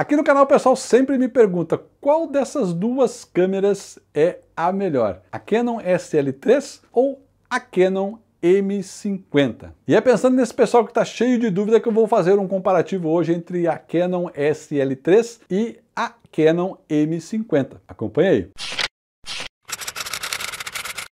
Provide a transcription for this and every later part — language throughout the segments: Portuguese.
Aqui no canal o pessoal sempre me pergunta qual dessas duas câmeras é a melhor, a Canon SL3 ou a Canon M50. E é pensando nesse pessoal que está cheio de dúvida que eu vou fazer um comparativo hoje entre a Canon SL3 e a Canon M50. Acompanhe aí.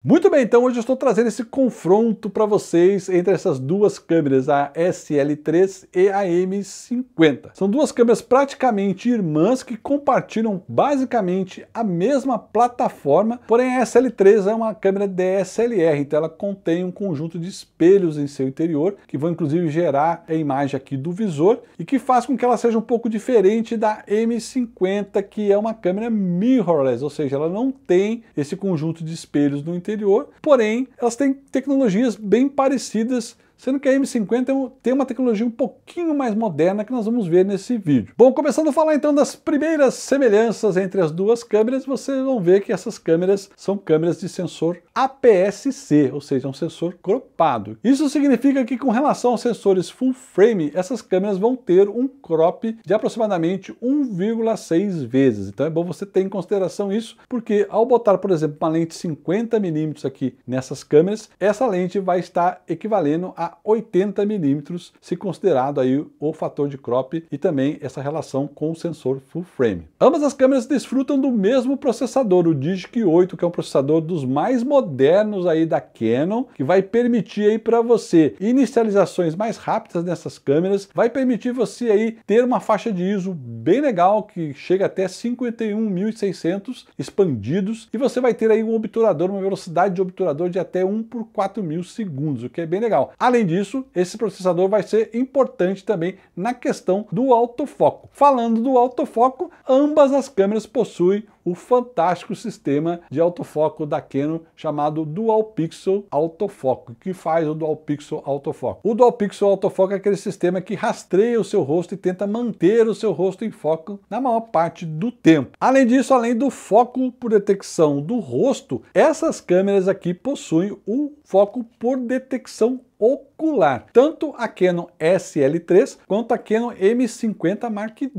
Muito bem, então hoje eu estou trazendo esse confronto para vocês entre essas duas câmeras, a SL3 e a M50. São duas câmeras praticamente irmãs que compartilham basicamente a mesma plataforma, porém a SL3 é uma câmera DSLR, então ela contém um conjunto de espelhos em seu interior, que vão inclusive gerar a imagem aqui do visor e que faz com que ela seja um pouco diferente da M50, que é uma câmera mirrorless, ou seja, ela não tem esse conjunto de espelhos no interior anterior, porém elas têm tecnologias bem parecidas sendo que a M50 é tem uma tecnologia um pouquinho mais moderna que nós vamos ver nesse vídeo. Bom, começando a falar então das primeiras semelhanças entre as duas câmeras, vocês vão ver que essas câmeras são câmeras de sensor APS-C, ou seja, um sensor cropado. Isso significa que com relação aos sensores full frame, essas câmeras vão ter um crop de aproximadamente 1,6 vezes. Então é bom você ter em consideração isso, porque ao botar, por exemplo, uma lente 50 mm aqui nessas câmeras, essa lente vai estar equivalendo a 80 milímetros, se considerado aí o fator de crop e também essa relação com o sensor full frame. Ambas as câmeras desfrutam do mesmo processador, o Digic 8, que é um processador dos mais modernos aí da Canon, que vai permitir aí para você inicializações mais rápidas nessas câmeras, vai permitir você aí ter uma faixa de ISO bem legal, que chega até 51.600 expandidos, e você vai ter aí um obturador, uma velocidade de obturador de até 1 por 4 mil segundos, o que é bem legal. Além Além disso, esse processador vai ser importante também na questão do autofoco. Falando do autofoco, ambas as câmeras possuem o fantástico sistema de autofoco da Canon chamado Dual Pixel Autofoco, que faz o Dual Pixel Autofoco. O Dual Pixel Autofoco é aquele sistema que rastreia o seu rosto e tenta manter o seu rosto em foco na maior parte do tempo. Além disso, além do foco por detecção do rosto, essas câmeras aqui possuem o foco por detecção ocular, tanto a Canon SL3 quanto a Canon M50 Mark II.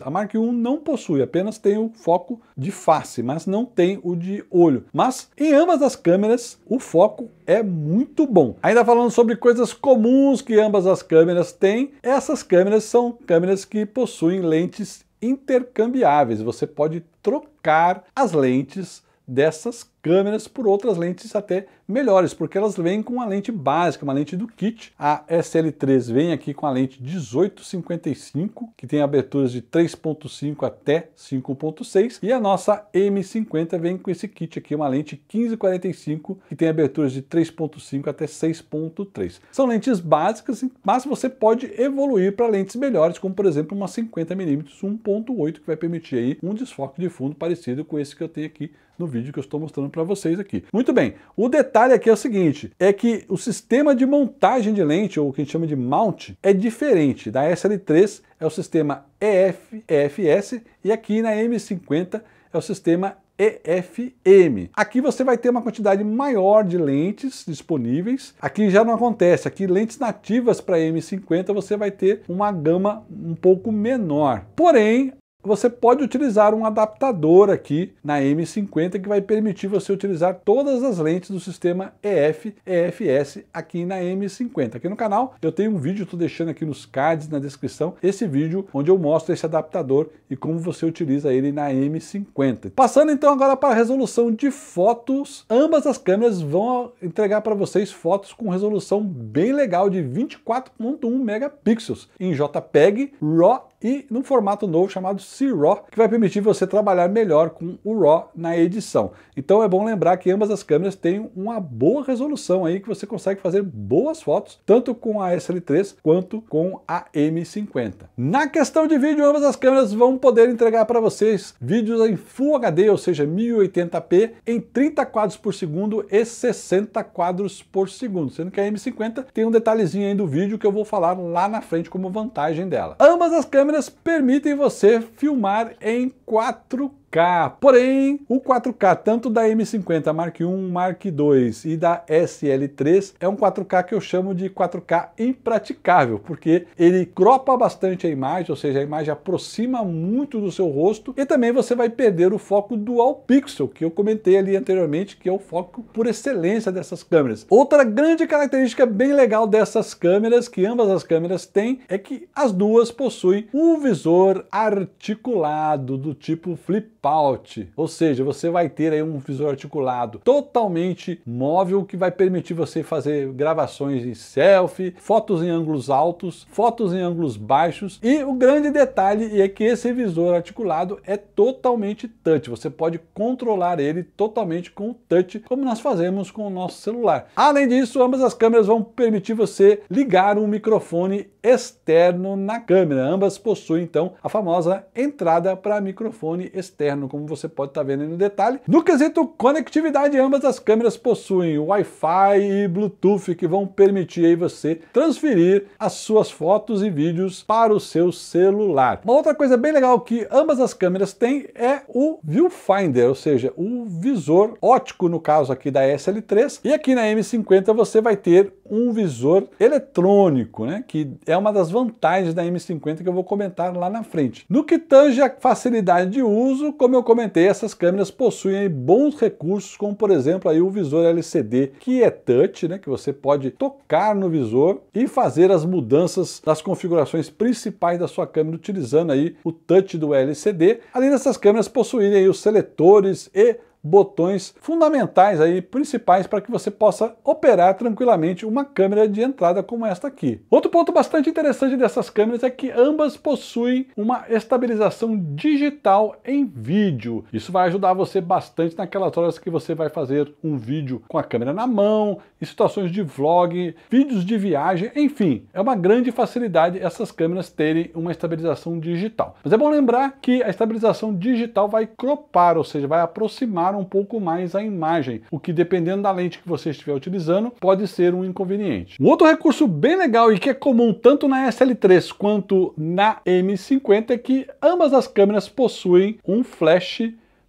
A Mark I não possui, apenas tem o foco de face, mas não tem o de olho. Mas em ambas as câmeras o foco é muito bom. Ainda falando sobre coisas comuns que ambas as câmeras têm, essas câmeras são câmeras que possuem lentes intercambiáveis. Você pode trocar as lentes dessas câmeras por outras lentes até melhores, porque elas vêm com a lente básica, uma lente do kit. A SL3 vem aqui com a lente 1855, que tem aberturas de 3.5 até 5.6, e a nossa M50 vem com esse kit aqui, uma lente 1545, que tem aberturas de 3.5 até 6.3. São lentes básicas, mas você pode evoluir para lentes melhores, como por exemplo uma 50mm 1.8, que vai permitir aí um desfoque de fundo parecido com esse que eu tenho aqui no vídeo que eu estou mostrando para vocês aqui. Muito bem, o detalhe aqui é o seguinte, é que o sistema de montagem de lente, ou o que a gente chama de mount, é diferente. Da SL3 é o sistema EF, EFS e aqui na M50 é o sistema EFM. Aqui você vai ter uma quantidade maior de lentes disponíveis. Aqui já não acontece. Aqui lentes nativas para M50 você vai ter uma gama um pouco menor. Porém, você pode utilizar um adaptador aqui na M50 que vai permitir você utilizar todas as lentes do sistema EF, EFS aqui na M50. Aqui no canal eu tenho um vídeo, estou deixando aqui nos cards na descrição, esse vídeo onde eu mostro esse adaptador e como você utiliza ele na M50. Passando então agora para a resolução de fotos, ambas as câmeras vão entregar para vocês fotos com resolução bem legal de 24.1 megapixels em JPEG, RAW e num formato novo chamado C-RAW, que vai permitir você trabalhar melhor com o RAW na edição. Então é bom lembrar que ambas as câmeras têm uma boa resolução aí que você consegue fazer boas fotos, tanto com a SL3 quanto com a M50. Na questão de vídeo, ambas as câmeras vão poder entregar para vocês vídeos em Full HD, ou seja, 1080p, em 30 quadros por segundo e 60 quadros por segundo, sendo que a M50 tem um detalhezinho aí do vídeo que eu vou falar lá na frente como vantagem dela. Ambas as câmeras câmeras permitem você filmar em 4K. 4K. Porém, o 4K tanto da M50 Mark I, Mark II e da SL3 é um 4K que eu chamo de 4K impraticável, porque ele cropa bastante a imagem, ou seja, a imagem aproxima muito do seu rosto e também você vai perder o foco dual pixel, que eu comentei ali anteriormente, que é o foco por excelência dessas câmeras. Outra grande característica bem legal dessas câmeras, que ambas as câmeras têm, é que as duas possuem um visor articulado do tipo flip Pout, ou seja, você vai ter aí um visor articulado totalmente móvel que vai permitir você fazer gravações em selfie, fotos em ângulos altos, fotos em ângulos baixos e o grande detalhe é que esse visor articulado é totalmente touch, você pode controlar ele totalmente com o touch, como nós fazemos com o nosso celular. Além disso, ambas as câmeras vão permitir você ligar um microfone externo na câmera. Ambas possuem então a famosa entrada para microfone externo externo, como você pode estar tá vendo aí no detalhe. No quesito conectividade, ambas as câmeras possuem Wi-Fi e Bluetooth que vão permitir aí você transferir as suas fotos e vídeos para o seu celular. Uma outra coisa bem legal que ambas as câmeras têm é o viewfinder, ou seja, o visor ótico no caso aqui da SL3. E aqui na M50 você vai ter um visor eletrônico, né, que é uma das vantagens da M50 que eu vou comentar lá na frente. No que tange a facilidade de uso, como eu comentei, essas câmeras possuem bons recursos, como por exemplo aí o visor LCD, que é touch, né, que você pode tocar no visor e fazer as mudanças das configurações principais da sua câmera utilizando aí o touch do LCD. Além dessas câmeras possuírem os seletores e botões fundamentais aí, principais para que você possa operar tranquilamente uma câmera de entrada como esta aqui. Outro ponto bastante interessante dessas câmeras é que ambas possuem uma estabilização digital em vídeo. Isso vai ajudar você bastante naquelas horas que você vai fazer um vídeo com a câmera na mão, em situações de vlog, vídeos de viagem, enfim, é uma grande facilidade essas câmeras terem uma estabilização digital. Mas é bom lembrar que a estabilização digital vai cropar, ou seja, vai aproximar um pouco mais a imagem, o que dependendo da lente que você estiver utilizando, pode ser um inconveniente. Um outro recurso bem legal e que é comum tanto na SL3 quanto na M50 é que ambas as câmeras possuem um flash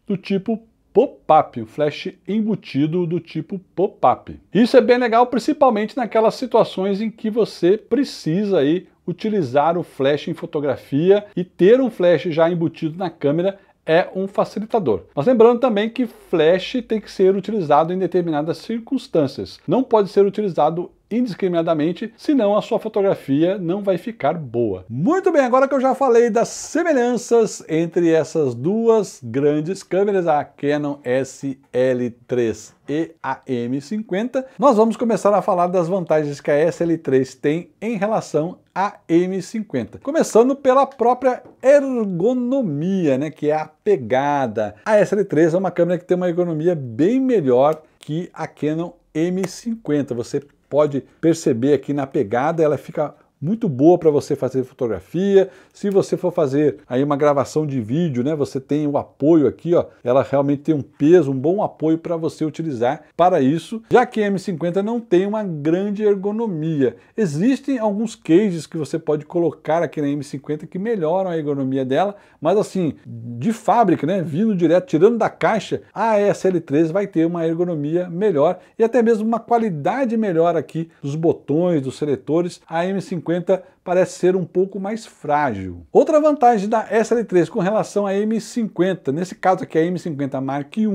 do tipo pop-up, um flash embutido do tipo pop-up. Isso é bem legal, principalmente naquelas situações em que você precisa aí utilizar o flash em fotografia e ter um flash já embutido na câmera é um facilitador. Mas lembrando também que flash tem que ser utilizado em determinadas circunstâncias, não pode ser utilizado indiscriminadamente, senão a sua fotografia não vai ficar boa. Muito bem, agora que eu já falei das semelhanças entre essas duas grandes câmeras, a Canon SL3 e a M50, nós vamos começar a falar das vantagens que a SL3 tem em relação à M50. Começando pela própria ergonomia, né, que é a pegada. A SL3 é uma câmera que tem uma ergonomia bem melhor que a Canon M50. Você pode perceber aqui na pegada, ela fica muito boa para você fazer fotografia. Se você for fazer aí uma gravação de vídeo, né, você tem o apoio aqui, ó, ela realmente tem um peso, um bom apoio para você utilizar para isso, já que a M50 não tem uma grande ergonomia. Existem alguns cases que você pode colocar aqui na M50 que melhoram a ergonomia dela, mas assim, de fábrica, né, vindo direto, tirando da caixa, a SL3 vai ter uma ergonomia melhor e até mesmo uma qualidade melhor aqui dos botões, dos seletores. A M50 50 parece ser um pouco mais frágil. Outra vantagem da SL3 com relação à M50, nesse caso aqui a M50 Mark I,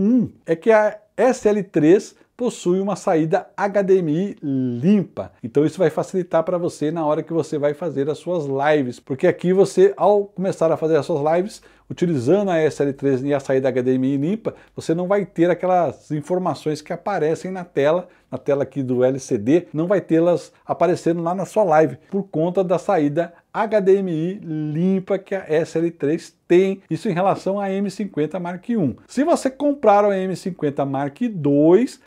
é que a SL3 possui uma saída HDMI limpa. Então isso vai facilitar para você na hora que você vai fazer as suas lives, porque aqui você ao começar a fazer as suas lives, utilizando a SL3 e a saída HDMI limpa, você não vai ter aquelas informações que aparecem na tela, na tela aqui do LCD, não vai tê-las aparecendo lá na sua live por conta da saída HDMI limpa que a SL3 tem, isso em relação à M50 Mark I. Se você comprar a M50 Mark II,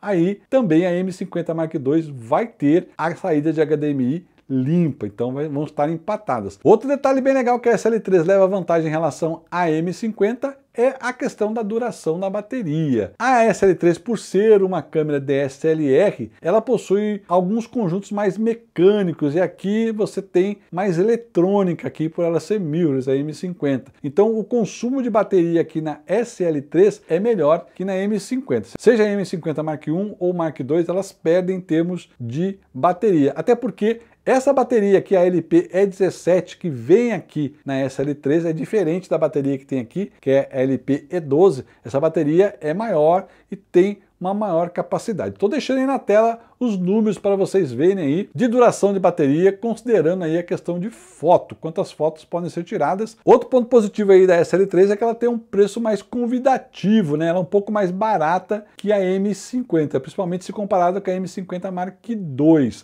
aí também a M50 Mark II vai ter a saída de HDMI limpa, então vai, vão estar empatadas. Outro detalhe bem legal que a SL3 leva vantagem em relação à M50 é a questão da duração da bateria. A SL3, por ser uma câmera DSLR, ela possui alguns conjuntos mais mecânicos e aqui você tem mais eletrônica aqui por ela ser mirrorless, a M50. Então o consumo de bateria aqui na SL3 é melhor que na M50. Seja a M50 Mark I ou Mark II, elas perdem em termos de bateria. Até porque essa bateria aqui, a LP-E17, que vem aqui na SL3, é diferente da bateria que tem aqui, que é a LP-E12. Essa bateria é maior e tem uma maior capacidade. Estou deixando aí na tela os números para vocês verem aí de duração de bateria, considerando aí a questão de foto, quantas fotos podem ser tiradas. Outro ponto positivo aí da SL3 é que ela tem um preço mais convidativo, né? Ela é um pouco mais barata que a M50, principalmente se comparada com a M50 Mark II.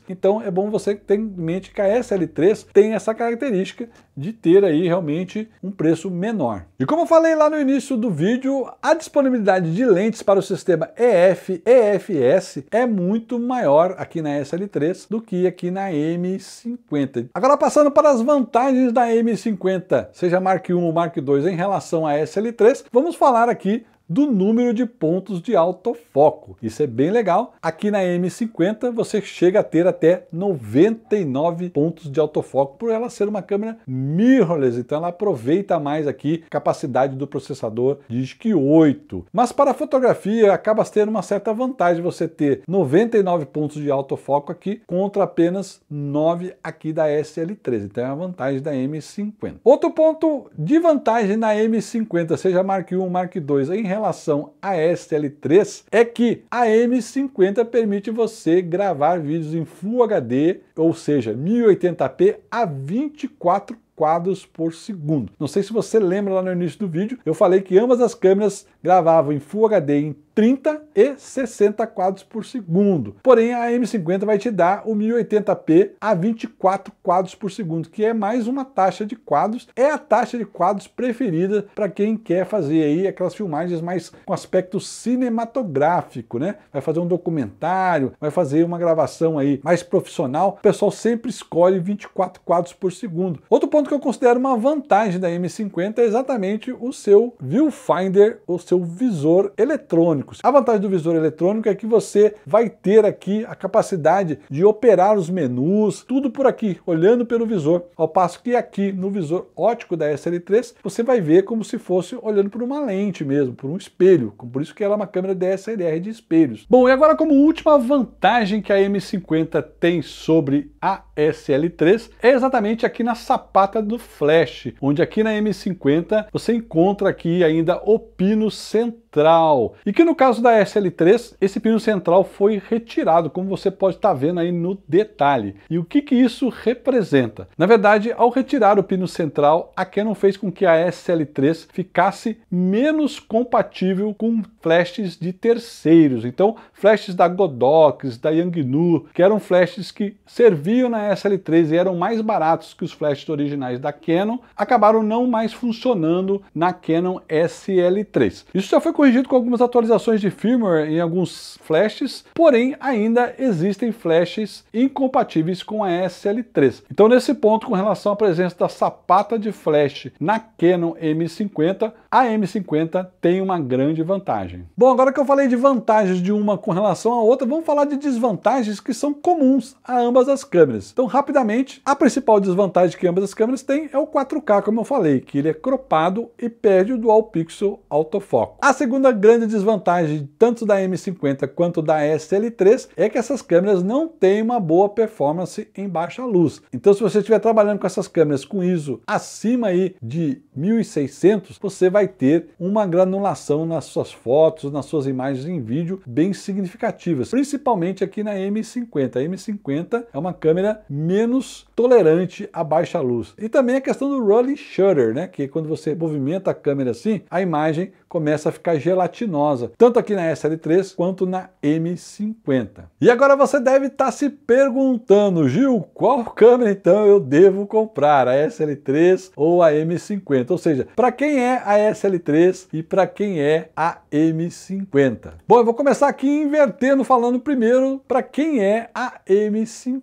Então é bom você ter em mente que a SL3 tem essa característica de ter aí realmente um preço menor. E como eu falei lá no início do vídeo, a disponibilidade de lentes para o sistema EF, EFS é muito maior maior aqui na SL3 do que aqui na M50. Agora passando para as vantagens da M50, seja Mark 1, ou Mark 2 em relação à SL3, vamos falar aqui do número de pontos de autofoco. Isso é bem legal. Aqui na M50 você chega a ter até 99 pontos de autofoco por ela ser uma câmera mirrorless, então ela aproveita mais aqui a capacidade do processador diz que 8. Mas para fotografia acaba tendo uma certa vantagem você ter 99 pontos de autofoco aqui contra apenas 9 aqui da sl 3 Então é uma vantagem da M50. Outro ponto de vantagem na M50, seja Mark 1, Mark 2, em relação relação à SL3 é que a M50 permite você gravar vídeos em Full HD, ou seja, 1080p a 24 quadros por segundo. Não sei se você lembra lá no início do vídeo, eu falei que ambas as câmeras gravavam em Full HD em 30 e 60 quadros por segundo. Porém, a M50 vai te dar o 1080p a 24 quadros por segundo, que é mais uma taxa de quadros. É a taxa de quadros preferida para quem quer fazer aí aquelas filmagens mais com aspecto cinematográfico, né? Vai fazer um documentário, vai fazer uma gravação aí mais profissional. O pessoal sempre escolhe 24 quadros por segundo. Outro ponto que eu considero uma vantagem da M50 é exatamente o seu viewfinder, o seu visor eletrônico. A vantagem do visor eletrônico é que você vai ter aqui a capacidade de operar os menus, tudo por aqui, olhando pelo visor, ao passo que aqui no visor ótico da SL3 você vai ver como se fosse olhando por uma lente mesmo, por um espelho, por isso que ela é uma câmera DSLR de espelhos. Bom, e agora como última vantagem que a M50 tem sobre a SL3 é exatamente aqui na sapata trata do Flash, onde aqui na M50 você encontra aqui ainda o pino central. E que no caso da SL3, esse pino central foi retirado, como você pode estar tá vendo aí no detalhe. E o que, que isso representa? Na verdade, ao retirar o pino central, a Canon fez com que a SL3 ficasse menos compatível com flashes de terceiros. Então, flashes da Godox, da Yangnu, que eram flashes que serviam na SL3 e eram mais baratos que os flashes originais originais da Canon acabaram não mais funcionando na Canon SL3. Isso já foi corrigido com algumas atualizações de firmware em alguns flashes, porém ainda existem flashes incompatíveis com a SL3. Então nesse ponto, com relação à presença da sapata de flash na Canon M50, a M50 tem uma grande vantagem. Bom, agora que eu falei de vantagens de uma com relação à outra, vamos falar de desvantagens que são comuns a ambas as câmeras. Então rapidamente, a principal desvantagem que ambas as câmeras câmeras tem é o 4K, como eu falei, que ele é cropado e perde o Dual Pixel Autofoco. A segunda grande desvantagem, tanto da M50 quanto da SL3, é que essas câmeras não têm uma boa performance em baixa luz. Então se você estiver trabalhando com essas câmeras com ISO acima aí de 1600, você vai ter uma granulação nas suas fotos, nas suas imagens em vídeo bem significativas, principalmente aqui na M50. A M50 é uma câmera menos tolerante à baixa luz. E também a questão do rolling shutter, né? Que quando você movimenta a câmera assim, a imagem começa a ficar gelatinosa, tanto aqui na SL3 quanto na M50. E agora você deve estar tá se perguntando, Gil, qual câmera então eu devo comprar, a SL3 ou a M50? Ou seja, para quem é a SL3 e para quem é a M50? Bom, eu vou começar aqui invertendo, falando primeiro para quem é a M50.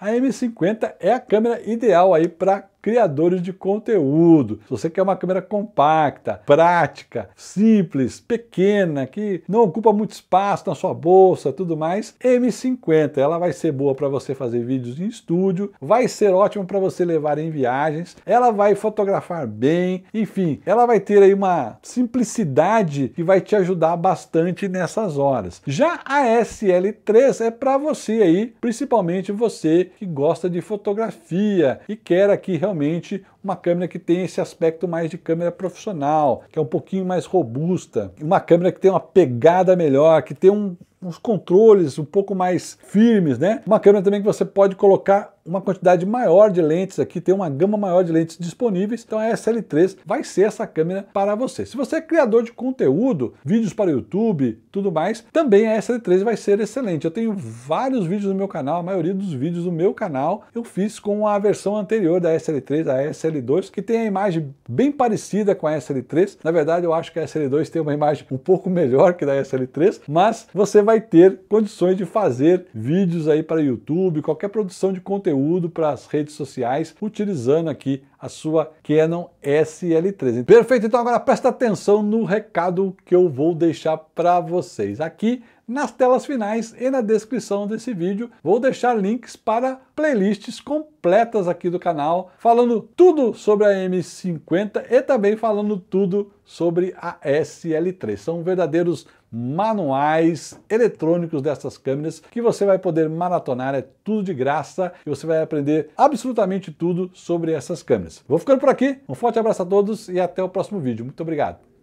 A M50 é a câmera ideal aí para criadores de conteúdo. Se você quer uma câmera compacta, prática, simples, pequena, que não ocupa muito espaço na sua bolsa, tudo mais, M50, ela vai ser boa para você fazer vídeos em estúdio, vai ser ótima para você levar em viagens, ela vai fotografar bem, enfim, ela vai ter aí uma simplicidade que vai te ajudar bastante nessas horas. Já a SL3 é para você aí, principalmente você que gosta de fotografia e quer aqui realmente realmente uma câmera que tem esse aspecto mais de câmera profissional, que é um pouquinho mais robusta, uma câmera que tem uma pegada melhor, que tem um, uns controles um pouco mais firmes, né? Uma câmera também que você pode colocar uma quantidade maior de lentes aqui, tem uma gama maior de lentes disponíveis, então a SL3 vai ser essa câmera para você. Se você é criador de conteúdo, vídeos para YouTube, tudo mais, também a SL3 vai ser excelente. Eu tenho vários vídeos no meu canal, a maioria dos vídeos do meu canal eu fiz com a versão anterior da SL3, a SL2, que tem a imagem bem parecida com a SL3. Na verdade, eu acho que a SL2 tem uma imagem um pouco melhor que da SL3, mas você vai vai ter condições de fazer vídeos aí para YouTube, qualquer produção de conteúdo para as redes sociais, utilizando aqui a sua Canon SL3. Perfeito, então agora presta atenção no recado que eu vou deixar para vocês. Aqui nas telas finais e na descrição desse vídeo. Vou deixar links para playlists completas aqui do canal, falando tudo sobre a M50 e também falando tudo sobre a SL3. São verdadeiros manuais eletrônicos dessas câmeras que você vai poder maratonar, é tudo de graça e você vai aprender absolutamente tudo sobre essas câmeras. Vou ficando por aqui, um forte abraço a todos e até o próximo vídeo. Muito obrigado!